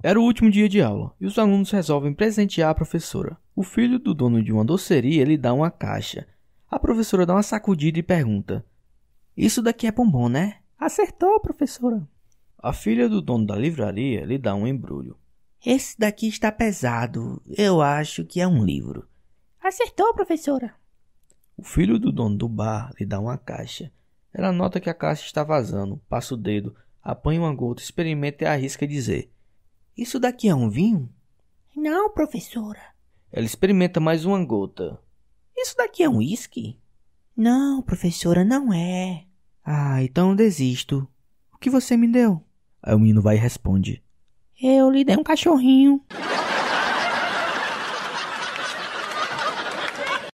Era o último dia de aula e os alunos resolvem presentear a professora. O filho do dono de uma doceria lhe dá uma caixa. A professora dá uma sacudida e pergunta: Isso daqui é bombom, né? Acertou, professora. A filha do dono da livraria lhe dá um embrulho. Esse daqui está pesado. Eu acho que é um livro. Acertou, professora. O filho do dono do bar lhe dá uma caixa. Ela nota que a caixa está vazando, passa o dedo, apanha uma gota, experimenta e arrisca dizer: isso daqui é um vinho? Não, professora. Ela experimenta mais uma gota. Isso daqui é um uísque? Não, professora, não é. Ah, então eu desisto. O que você me deu? Aí o menino vai e responde: Eu lhe dei um cachorrinho.